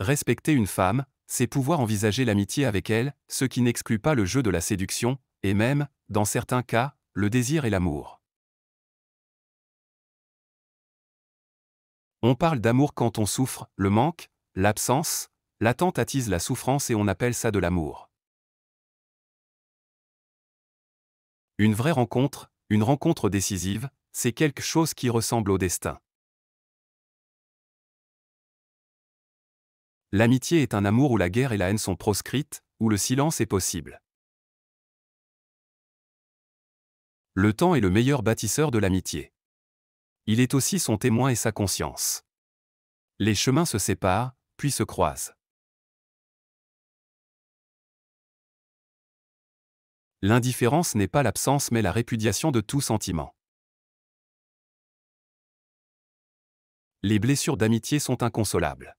Respecter une femme, c'est pouvoir envisager l'amitié avec elle, ce qui n'exclut pas le jeu de la séduction, et même, dans certains cas, le désir et l'amour. On parle d'amour quand on souffre, le manque, l'absence, l'attente attise la souffrance et on appelle ça de l'amour. Une vraie rencontre, une rencontre décisive, c'est quelque chose qui ressemble au destin. L'amitié est un amour où la guerre et la haine sont proscrites, où le silence est possible. Le temps est le meilleur bâtisseur de l'amitié. Il est aussi son témoin et sa conscience. Les chemins se séparent, puis se croisent. L'indifférence n'est pas l'absence mais la répudiation de tout sentiment. Les blessures d'amitié sont inconsolables.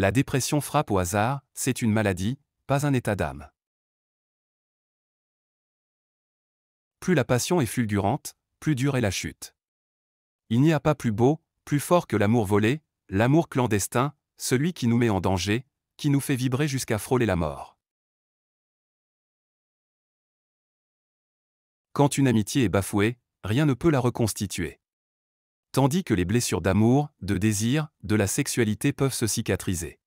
La dépression frappe au hasard, c'est une maladie, pas un état d'âme. Plus la passion est fulgurante, plus dure est la chute. Il n'y a pas plus beau, plus fort que l'amour volé, l'amour clandestin, celui qui nous met en danger, qui nous fait vibrer jusqu'à frôler la mort. Quand une amitié est bafouée, rien ne peut la reconstituer tandis que les blessures d'amour, de désir, de la sexualité peuvent se cicatriser.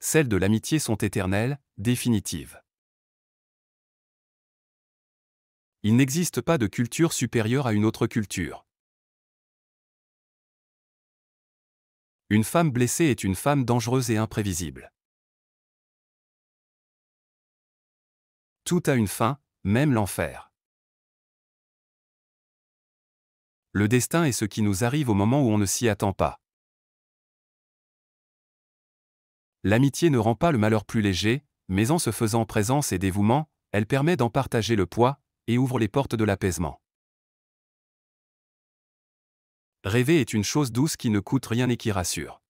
Celles de l'amitié sont éternelles, définitives. Il n'existe pas de culture supérieure à une autre culture. Une femme blessée est une femme dangereuse et imprévisible. Tout a une fin, même l'enfer. le destin est ce qui nous arrive au moment où on ne s'y attend pas. L'amitié ne rend pas le malheur plus léger, mais en se faisant présence et dévouement, elle permet d'en partager le poids et ouvre les portes de l'apaisement. Rêver est une chose douce qui ne coûte rien et qui rassure.